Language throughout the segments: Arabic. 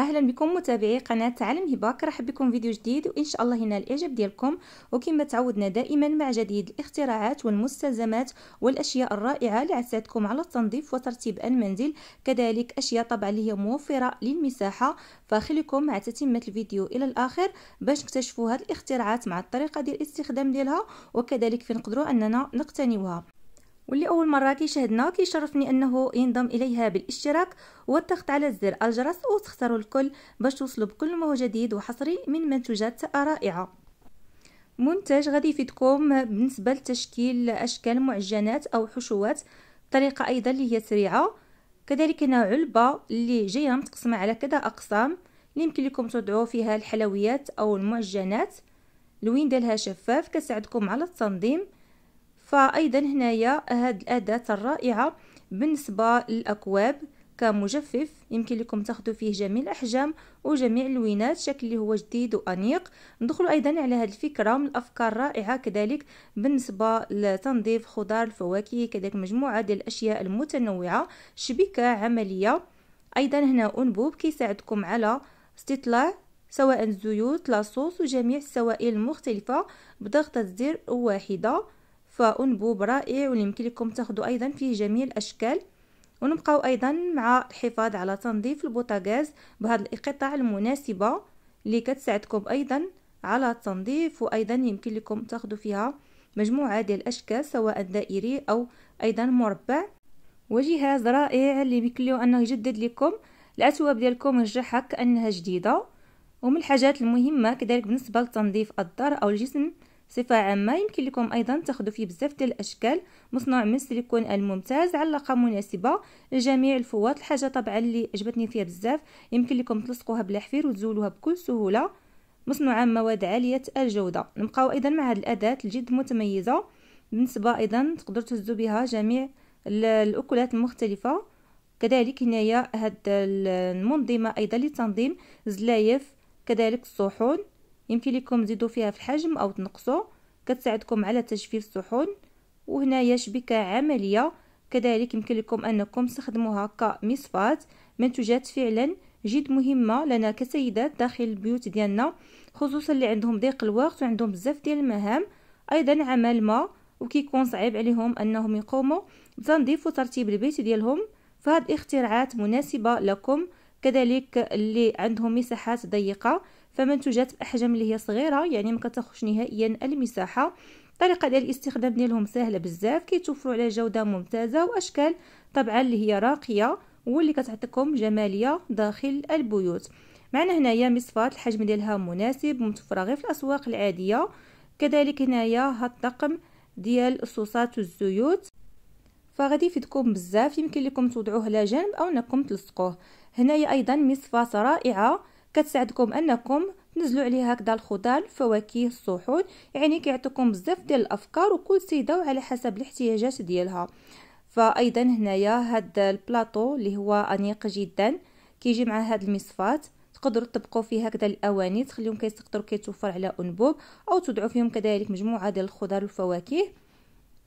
اهلا بكم متابعي قناه تعلم هباك رحب بكم فيديو جديد وان شاء الله ينال الاعجاب ديالكم وكما تعودنا دائما مع جديد الاختراعات والمستلزمات والاشياء الرائعه لعساتكم على التنظيف وترتيب المنزل كذلك اشياء طبعا اللي هي موفره للمساحه فخليكم مع تتمه الفيديو الى الاخر باش نكتشفوا هذه الاختراعات مع الطريقه ديال الاستخدام ديالها وكذلك فين نقدروا اننا نقتنيوها واللي أول مرة كيشاهدنا كيشرفني أنه ينضم إليها بالاشتراك والضغط على زر الجرس وتختاروا الكل باش توصلوا بكل ما هو جديد وحصري من منتوجات رائعة منتج غادي يفيدكم بالنسبة لتشكيل أشكال معجنات أو حشوات طريقة أيضا اللي هي سريعة كذلك هنا علبة اللي جاية متقسمة على كذا أقسام اللي يمكن لكم تضعوا فيها الحلويات أو المعجنات الوين ديالها شفاف كساعدكم على التنظيم فأيضا هنايا هاد الأداة الرائعة بالنسبة للأكواب كمجفف يمكن لكم تاخذوا فيه جميع الاحجام وجميع اللوينات شكل اللي هو جديد وانيق ندخلوا ايضا على هذه الفكره من الافكار الرائعه كذلك بالنسبه لتنظيف خضار الفواكه كذلك مجموعه ديال الاشياء المتنوعه شبكه عمليه ايضا هنا انبوب كيساعدكم على استطلاع سواء الزيوت لاصوص وجميع السوائل المختلفه بضغطه زر واحده فأنبوب رائع واللي يمكن لكم تاخذوا ايضا فيه جميع الاشكال ونبقاو ايضا مع الحفاظ على تنظيف البوتاغاز بهذه القطع المناسبه اللي كتساعدكم ايضا على التنظيف وايضا يمكن لكم تاخذوا فيها مجموعه ديال الاشكال سواء دائري او ايضا مربع وجهاز رائع اللي يمكن انه يجدد لكم الاثواب ديالكم ويرجعها كانها جديده ومن الحاجات المهمه كذلك بالنسبه لتنظيف الدار او الجسم صفة عامة يمكن لكم أيضا تاخذوا فيه بزاف ديال الأشكال مصنوع من السيليكون الممتاز علقة مناسبة لجميع الفوات الحاجة طبعا اللي عجبتني فيها بزاف يمكن لكم تلصقوها بالحفير وتزولوها بكل سهولة مصنوعة من مواد عالية الجودة نبقاو أيضا مع هذه الأداة الجد متميزة بالنسبة أيضا تقدروا تهزوا بها جميع الأكلات المختلفة كذلك هنايا هاد المنظمة أيضا لتنظيم زلايف كذلك الصحون يمكن لكم تزيدوا فيها في الحجم او تنقصوا كتساعدكم على تجفيف الصحون وهنايا شبكه عمليه كذلك يمكن لكم انكم تستخدموها كمصفات منتوجات فعلا جد مهمه لنا كسيدات داخل البيوت ديالنا خصوصا اللي عندهم ضيق الوقت وعندهم بزاف ديال المهام ايضا عمل ما وكيكون صعيب عليهم انهم يقوموا بتنظيف وترتيب البيت ديالهم فهاد الاختراعات مناسبه لكم كذلك اللي عندهم مساحات ضيقه فمنتوجات باحجام اللي هي صغيره يعني ما كتاخذش نهائيا المساحه الطريقه ديال الاستخدام ديالهم سهله بزاف كيتوفروا على جوده ممتازه واشكال طبعا اللي هي راقيه واللي كتعطيكم جماليه داخل البيوت معنا هنايا مصفات الحجم ديالها مناسب متوفره غير في الاسواق العاديه كذلك هنايا هاد الطقم ديال الصوصات والزيوت فغادي يفيدكم بزاف يمكن لكم توضعوه على جنب او انكم تلصقوه هنايا ايضا مصفاة رائعه كتساعدكم انكم تنزلوا عليه هكذا الخضار الفواكه الصحون يعني كيعطيكم بزاف ديال الافكار وكل سيده وعلى حسب الاحتياجات ديالها فايضا هنايا هاد البلاطو اللي هو انيق جدا كيجي مع هاد المصفات تقدروا تطبقوا فيه هكذا الاواني تخليهم كيسقطوا كيتوفر على انبوب او تضعوا فيهم كذلك مجموعه ديال الخضار والفواكه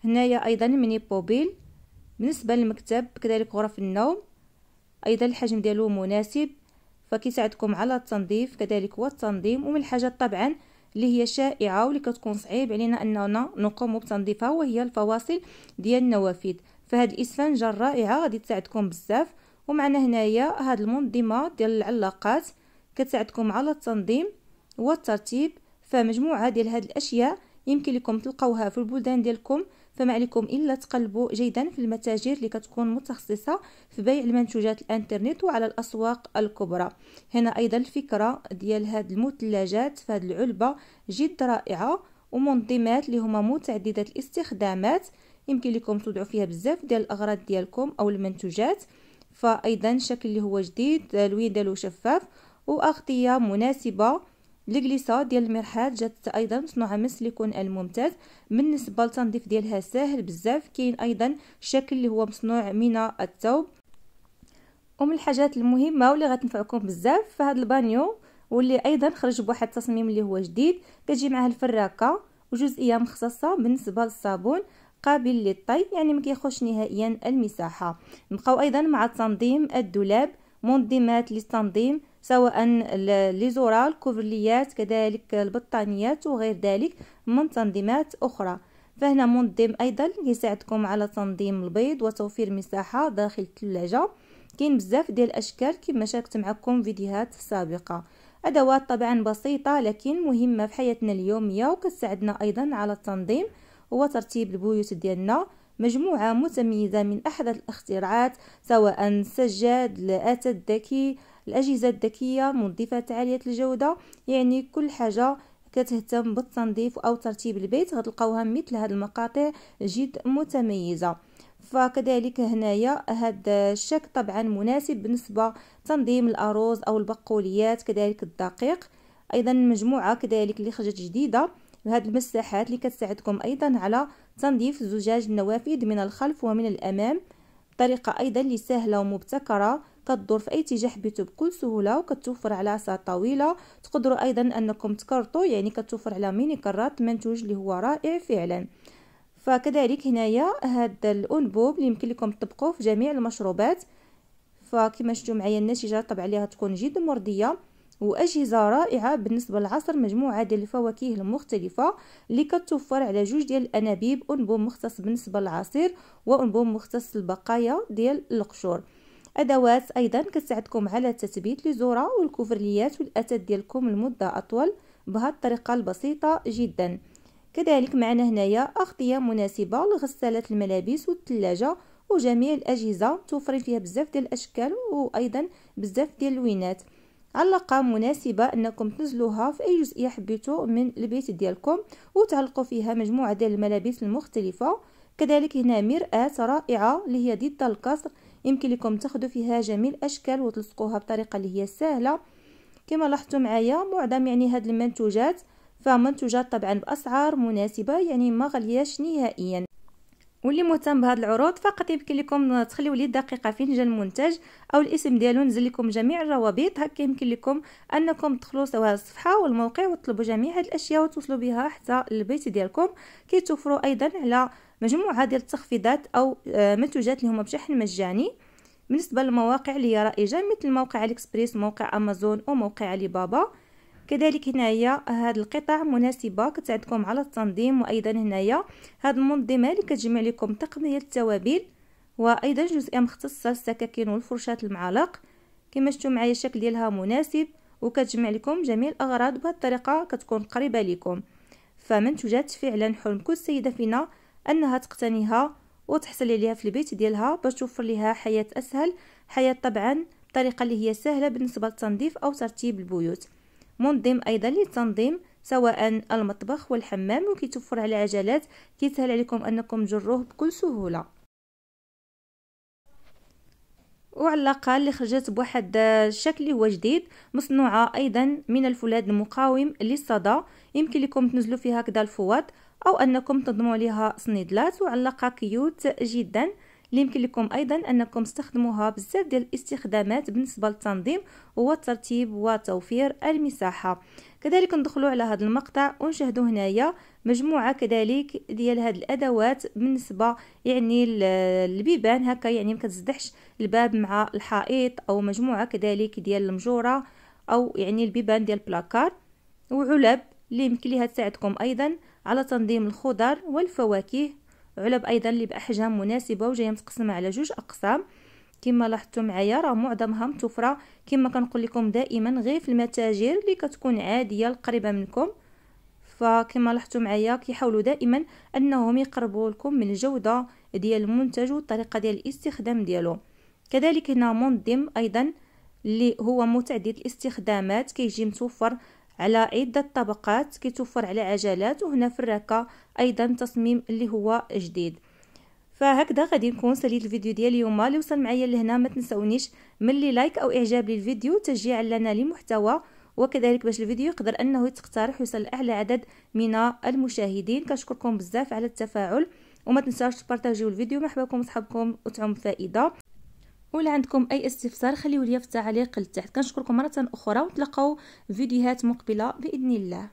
هنايا ايضا ميني بوبيل بالنسبه للمكتب كذلك غرف النوم ايضا الحجم ديالو مناسب فكيساعدكم على التنظيف كذلك والتنظيم ومن الحاجات طبعا اللي هي شائعه واللي كتكون صعيب علينا اننا نقوم بتنظيفها وهي الفواصل ديال النوافذ فهاد الاسفنجه الرائعه غادي تساعدكم بزاف ومعنا هنايا هاد المنظمه ديال العلاقات كتساعدكم على التنظيم والترتيب فمجموعه ديال هاد الاشياء يمكن لكم تلقاوها في البلدان ديالكم فما عليكم إلا تقلبوا جيدا في المتاجر اللي كتكون متخصصة في بيع المنتوجات الانترنت وعلى الأسواق الكبرى هنا أيضا الفكرة ديال هاد المثلجات في هاد العلبة جد رائعة ومنظمات اللي هما متعددة الاستخدامات يمكن لكم توضعوا فيها بزاف ديال الأغراض ديالكم أو المنتوجات فأيضا شكل اللي هو جديد لوين ديالو شفاف وأغطية مناسبة الكليسا ديال المرحاض جات ايضا مصنوعه من السيليكون الممتاز بالنسبه للتنظيف ديالها ساهل بزاف كاين ايضا شكل اللي هو مصنوع من الثوب ومن الحاجات المهمه واللي غتنفعكم بزاف فهاد البانيو واللي ايضا خرج بواحد التصميم اللي هو جديد كتجي معاه الفراكه وجزئيه مخصصه بالنسبه للصابون قابل للطي يعني ما كيخوش نهائيا المساحه نبقاو ايضا مع تنظيم الدولاب منظمات للتنظيم سواء زورال كوفرليات كذلك البطانيات وغير ذلك من تنظيمات أخرى فهنا منظم أيضا يساعدكم على تنظيم البيض وتوفير مساحة داخل الثلاجة كاين بزاف ديال الاشكال كما شاركت معكم فيديوهات سابقه ادوات طبعا بسيطه لكن مهمه في حياتنا اليوميه وكتساعدنا ايضا على التنظيم وترتيب البيوت ديالنا مجموعه متميزه من احدث الاختراعات سواء سجاد الاتى الذكي الأجهزة الذكية منظفات عالية الجودة يعني كل حاجة كتهتم بالتنظيف أو ترتيب البيت غتلقاوها مثل هاد المقاطع جد متميزة فكذلك هنايا هاد الشكل طبعا مناسب بالنسبة تنظيم الأروز أو البقوليات كذلك الدقيق أيضا مجموعة كذلك اللي خرجت جديدة بهذه المساحات اللي كتساعدكم أيضا على تنظيف زجاج النوافذ من الخلف ومن الأمام طريقة أيضا اللي سهلة ومبتكرة كتدور في اي اتجاه حبيتو بكل سهوله وكتوفر على ساعات طويله تقدروا ايضا انكم تكرطوا يعني كتوفر على ميني كرات منتوج اللي هو رائع فعلا فكذلك هنايا هذا الانبوب اللي يمكن لكم تطبقوه في جميع المشروبات فكما شفتوا معايا النتيجه طبعا ليها تكون جد مرضيه واجهزه رائعه بالنسبه للعصر مجموعه ديال الفواكه المختلفه اللي كتوفر على جوج ديال الانابيب انبوب مختص بالنسبه للعصير وانبوب مختص للبقايا ديال القشور ادوات ايضا كتساعدكم على تثبيت لي زورا والكوفرليات والاتات ديالكم لمده اطول بهذه الطريقه البسيطه جدا كذلك معنا هنايا اغطيه مناسبه لغسالات الملابس والثلاجه وجميع الاجهزه متوفرين فيها بزاف ديال الاشكال وايضا بزاف ديال اللوينات علقه مناسبة أنكم تنزلوها في أي جزئية حبيتو من البيت ديالكم وتعلقوا فيها مجموعة ديال الملابس المختلفة كذلك هنا مرآة رائعة اللي هي ضد الكسر يمكن لكم تاخذوا فيها جميع الاشكال وتلصقوها بطريقه اللي هي سهله كما لاحظتوا معايا معظم يعني هاد المنتوجات فمنتوجات طبعا باسعار مناسبه يعني ما غالياش نهائيا واللي مهتم بهاد العروض فقط يمكن لكم تخليو لي دقيقه فين جا المنتج او الاسم ديالو نزل لكم جميع الروابط هكا يمكن لكم انكم تدخلوا سواء الصفحه والموقع وتطلبوا جميع هاد الاشياء وتوصلوا بها حتى البيت ديالكم كيتوفروا ايضا على مجموعة ديال التخفيضات أو آه، منتوجات اللي هما بشحن مجاني بالنسبة للمواقع اللي هي رائجة مثل موقع الإكسبريس موقع أمازون وموقع علي بابا كذلك هنايا هاد القطع مناسبة كتساعدكم على التنظيم وأيضا هنايا هاد المنظمة اللي كتجمع لكم تقنية التوابل وأيضا جزئية مختصة للسكاكين والفرشات المعالق كما شفتوا معايا الشكل ديالها مناسب وكتجمع لكم جميع الأغراض بهذه الطريقة كتكون قريبة لكم فمنتوجات فعلا حلم كل سيدة فينا انها تقتنيها وتحصل عليها في البيت ديالها باش توفر لها حياه اسهل حياه طبعا بطريقه اللي هي سهله بالنسبه للتنظيف او ترتيب البيوت منظم ايضا للتنظيم سواء المطبخ والحمام وكيتوفر على عجلات كيسهل عليكم انكم تجروه بكل سهوله وعلى الاقل اللي خرجت بواحد الشكل هو جديد مصنوعه ايضا من الفولاذ المقاوم للصدى يمكن لكم تنزلوا فيها هكذا الفوط أو أنكم تنظموا لها صنيدلات وعلاقة كيوت جدا اللي يمكن لكم أيضا أنكم تستخدموها بزاف ديال الاستخدامات بالنسبة للتنظيم والترتيب وتوفير المساحة كذلك ندخلوا على هذا المقطع ونشاهدوا هنايا مجموعة كذلك ديال هذه الأدوات بالنسبة يعني للبيبان هكا يعني ما كتزدحش الباب مع الحائط أو مجموعة كذلك ديال المجورة أو يعني البيبان ديال البلاكار وعلب اللي يمكن ليها تساعدكم أيضا على تنظيم الخضر والفواكه علب ايضا اللي باحجام مناسبه وجايه متقسمه على جوج اقسام كما لاحظتوا معايا راه معظمها متوفره كما كنقول لكم دائما غير في المتاجر اللي كتكون عاديه القريبه منكم فكما لاحظتوا معايا كيحاولوا دائما انهم يقربوا لكم من الجوده ديال المنتج والطريقه ديال الاستخدام ديالو كذلك هنا منظم ايضا اللي هو متعدد الاستخدامات كيجي متوفر على عدة طبقات كيتوفر على عجلات وهنا في الركة أيضا تصميم اللي هو جديد فهكذا غادي نكون ساليت الفيديو ديال اليوم اللي وصل معايا لهنا ما تنسونيش من لايك او اعجاب للفيديو تشجيعا لنا لمحتوى وكذلك باش الفيديو يقدر انه يتقترح ويصل لاعلى عدد من المشاهدين كنشكركم بزاف على التفاعل وما تنساوش تبارطاجيو الفيديو مع حباكم وصحابكم وتعم فائده ولا عندكم اي استفسار خليو ليا في التعليق لتحت كنشكركم مره اخرى ونتلاقاو فيديوهات مقبله باذن الله